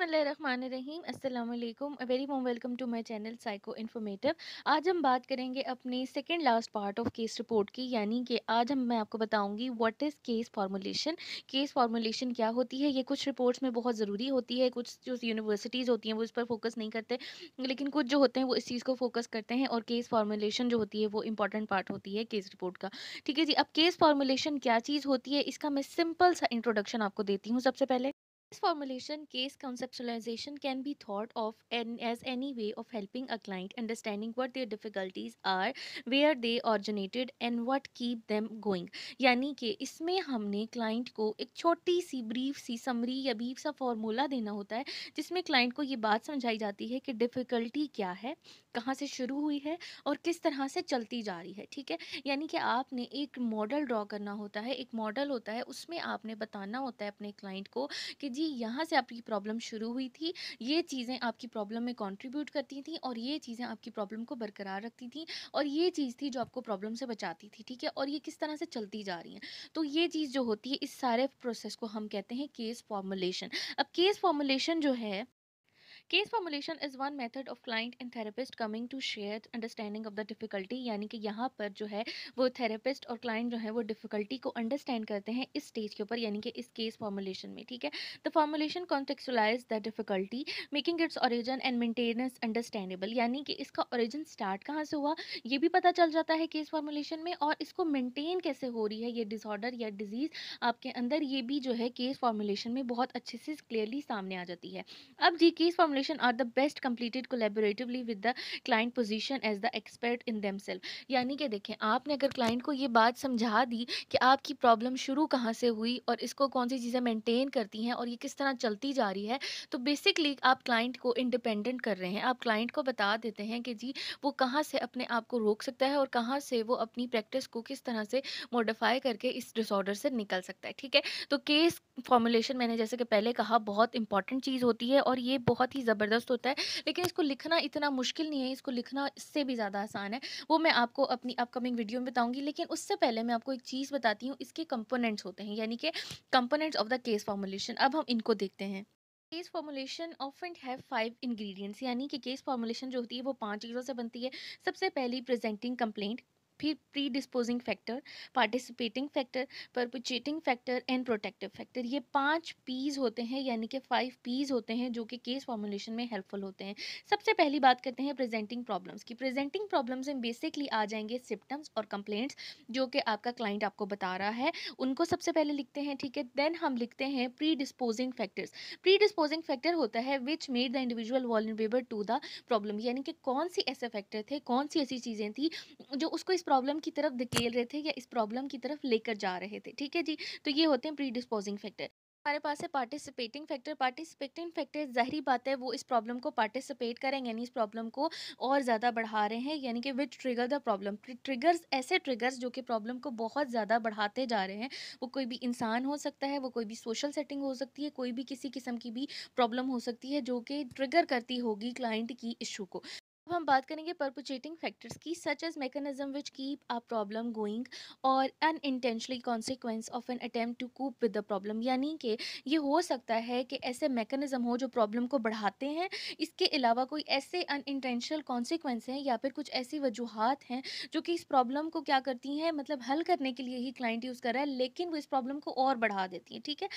रहीम अस्सलाम वालेकुम very warm welcome to my channel psycho informative आज हम बात करेंगे अपने second last part of case report की यानी कि आज हम मैं आपको बताऊंगी what is case formulation case formulation क्या होती है ये कुछ रिपोर्ट्स में बहुत ज़रूरी होती है कुछ जो यूनिवर्सिटीज़ होती हैं वो इस पर फोकस नहीं करते लेकिन कुछ जो होते हैं वो इस चीज़ को फोकस करते हैं और केस फार्मोलेशन जो होती है वो इंपॉर्टेंट पार्ट होती है केस रिपोर्ट का ठीक है जी अब केस फार्मोलेशन क्या चीज़ होती है इसका मैं सिंपल सा इंट्रोडक्शन आपको देती हूँ सबसे पहले This formulation case conceptualization can be thought of an, as any way of helping a client understanding what their difficulties are, where they originated and what keep them going. यानी कि इसमें हमने client को एक छोटी सी brief सी summary या brief सा formula देना होता है जिसमें client को ये बात समझाई जाती है कि difficulty क्या है कहाँ से शुरू हुई है और किस तरह से चलती जा रही है ठीक है यानी कि आपने एक मॉडल ड्रॉ करना होता है एक मॉडल होता है उसमें आपने बताना होता है अपने क्लाइंट को कि जी यहाँ से आपकी प्रॉब्लम शुरू हुई थी ये चीज़ें आपकी प्रॉब्लम में कॉन्ट्रीब्यूट करती थी और ये चीज़ें आपकी प्रॉब्लम को बरकरार रखती थी और ये चीज़ थी जो आपको प्रॉब्लम से बचाती थी ठीक है और ये किस तरह से चलती जा रही हैं तो ये चीज़ जो होती है इस सारे प्रोसेस को हम कहते हैं केस फॉर्मुलेशन अब केस फॉर्मुलेशन जो है case formulation is one method of client and therapist coming to share understanding of the difficulty यानी कि यहाँ पर जो है वो थेरेपिस्ट और क्लाइंट जो है वो डिफ़िकल्टी को अंडरस्टैंड करते हैं इस स्टेज के ऊपर यानी कि इस केस फॉर्मुलेशन में ठीक है the formulation contextualize the difficulty making its origin and maintenance understandable यानी कि इसका ऑरिजन स्टार्ट कहाँ से हुआ ये भी पता चल जाता है केस फॉर्मुलेशन में और इसको मेंटेन कैसे हो रही है ये डिसऑर्डर या डिजीज़ आपके अंदर ये भी जो है केस फॉर्मुलेशन में बहुत अच्छे से क्लियरली सामने आ जाती है अब जी case formulation formulation are the best completed collaboratively with the client position as the expert in them यानी कि देखें आपने अगर क्लाइंट को ये बात समझा दी कि आपकी प्रॉब्लम शुरू कहाँ से हुई और इसको कौन सी चीज़ें मेंटेन करती हैं और ये किस तरह चलती जा रही है तो बेसिकली आप क्लाइंट को इंडिपेंडेंट कर रहे हैं आप क्लाइंट को बता देते हैं कि जी वो कहाँ से अपने आप को रोक सकता है और कहाँ से वो अपनी प्रैक्टिस को किस तरह से मॉडिफाई करके इस डिसऑर्डर से निकल सकता है ठीक है तो केस फॉर्मुलेशन मैंने जैसे कि पहले कहा बहुत इंपॉर्टेंट चीज़ होती है और ये बहुत ही ज़बरदस्त होता है लेकिन इसको लिखना इतना मुश्किल नहीं है इसको लिखना इससे भी ज़्यादा आसान है वो मैं आपको अपनी अपकमिंग वीडियो में बताऊँगी लेकिन उससे पहले मैं आपको एक चीज़ बताती हूँ इसके कंपोनेंट्स होते हैं यानी कि components of the case formulation अब हम इनको देखते हैं case formulation and have five ingredients यानी कि केस फॉर्मुलेशन जो होती है वो पांच चीज़ों से बनती है सबसे पहली प्रेजेंटिंग कंप्लेंट फिर predisposing factor precipitating factor perpetuating factor and protective factor ये पांच पीज होते हैं यानी कि फाइव पीज होते हैं जो कि केस फॉर्मुलेशन में हेल्पफुल होते हैं सबसे पहली बात करते हैं प्रेजेंटिंग प्रॉब्लम्स की प्रेजेंटिंग प्रॉब्लम्स में बेसिकली आ जाएंगे सिम्टम्स और कंप्लेंट्स जो कि आपका क्लाइंट आपको बता रहा है उनको सबसे पहले लिखते हैं ठीक है देन हम लिखते हैं predisposing factors predisposing factor होता है which made the individual vulnerable to the problem यानी कि कौन सी ऐसे फैक्टर थे कौन सी ऐसी चीज़ें थी जो उसको इस प्रॉब्लम की तरफ धकेल रहे थे या इस प्रॉब्लम की तरफ लेकर जा रहे थे ठीक है जी तो ये होते हैं प्री डिस्पोजिंग फैक्टर हमारे पास है पार्टिसिपेटिंग फैक्टर पार्टिसिपेटिंग फैक्टर जहरी बात है वो इस प्रॉब्लम को पार्टिसिपेट करें यानी इस प्रॉब्लम को और ज़्यादा बढ़ा रहे हैं यानी कि which trigger the problem triggers ऐसे ट्रिगर्स जो कि प्रॉब्लम को बहुत ज़्यादा बढ़ाते जा रहे हैं वो कोई भी इंसान हो सकता है वो कोई भी सोशल सेटिंग हो सकती है कोई भी किसी किस्म की भी प्रॉब्लम हो सकती है जो कि ट्रिगर करती होगी क्लाइंट की इशू को बात करेंगे परपोचेटिंग फैक्टर्स की such as mechanism which keep a problem going और unintentionally consequence of an attempt to cope with the problem यानी कि ये हो सकता है कि ऐसे मैकेनिज्म हो जो प्रॉब्लम को बढ़ाते हैं इसके अलावा कोई ऐसे अन इंटेंशनल कॉन्सिक्वेंस हैं या फिर कुछ ऐसी वजूहत हैं जो कि इस प्रॉब्लम को क्या करती हैं मतलब हल करने के लिए ही क्लाइंट यूज़ कर रहा है लेकिन वो इस प्रॉब्लम को और बढ़ा देती हैं ठीक है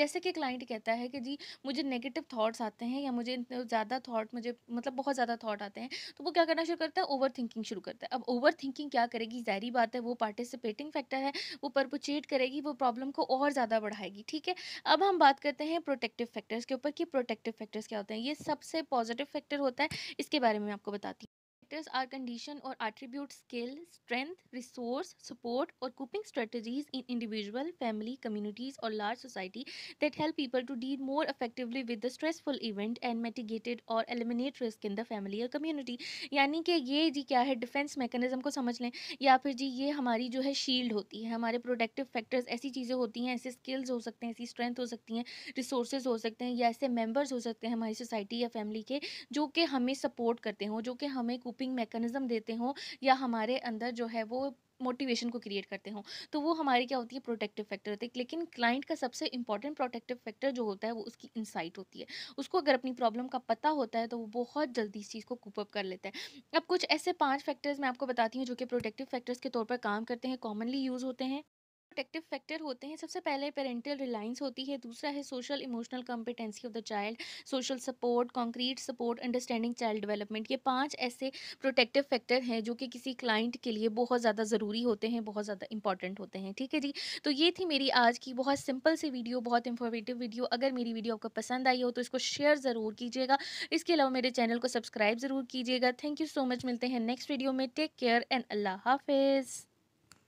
जैसे कि क्लाइंट कहता है कि जी मुझे नेगेटिव थाट्स आते हैं या मुझे ज़्यादा थाट मुझे मतलब बहुत ज़्यादा थाट आते हैं तो वो क्या करना शुरू करता है ओवर थिंकिंग शुरू करता है अब ओवर थिंकिंग क्या करेगी जाहरी बात है वो पार्टिसिपेटिंग फैक्टर है वो परपोचेट करेगी वो प्रॉब्लम को और ज़्यादा बढ़ाएगी ठीक है अब हम बात करते हैं प्रोटेक्टिव फैक्टर्स के ऊपर कि प्रोटेक्टिव फैक्टर्स क्या होते हैं ये सबसे पॉजिटिव फैक्टर होता है इसके बारे में आपको बताती हूँ फैक्टर्स आर कंडीशन और attribute skill strength resource support और coping strategies in individual family communities और large society that help people to deal more effectively with the stressful event and mitigated और eliminate risk in the family और community यानी कि ये जी क्या है defence mechanism को समझ लें या फिर जी ये हमारी जो है शील्ड होती है हमारे प्रोडक्टिव फैक्टर्स ऐसी चीज़ें होती हैं ऐसे स्किल्स हो सकते हैं ऐसी स्ट्रेंथ हो सकती हैं रिसोर्स हो सकते हैं या ऐसे मेम्बर्स हो सकते हैं हमारी सोसाइटी या फैमिली के जो कि हमें सपोर्ट करते हो जो कि हमें कोपिंग मैकेनिज़्म देते हों या हमारे अंदर जो है वो मोटिवेशन को क्रिएट करते हों तो वो हमारी क्या होती है प्रोटेक्टिव फैक्टर होते हैं लेकिन क्लाइंट का सबसे इंपॉर्टेंट प्रोटेक्टिव फैक्टर जो होता है वो उसकी इंसाइट होती है उसको अगर अपनी प्रॉब्लम का पता होता है तो वो बहुत जल्दी इस चीज़ को कूपअप कर लेता है अब कुछ ऐसे पाँच फैक्टर्स मैं आपको बताती हूँ जो कि प्रोटेक्टिव फैक्टर्स के तौर पर काम करते हैं कॉमनली यूज़ होते हैं प्रोटेक्टिव फैक्टर होते हैं सबसे पहले पेरेंटल रिलायंस होती है दूसरा है social emotional competency of the child social support concrete support understanding child development ये पाँच ऐसे प्रोटेक्टिव फैक्टर हैं जो कि किसी क्लाइंट के लिए बहुत ज़्यादा ज़रूरी होते हैं बहुत ज़्यादा इंपॉर्टेंट होते हैं ठीक है जी तो ये थी मेरी आज की बहुत सिंपल सी वीडियो बहुत इंफॉर्मेटिव वीडियो अगर मेरी वीडियो आपको पसंद आई हो तो इसको शेयर ज़रूर कीजिएगा इसके अलावा मेरे चैनल को सब्सक्राइब ज़रूर कीजिएगा थैंक यू सो मच मिलते हैं नेक्स्ट वीडियो में टेक केयर एंड अल्लाह हाफिज़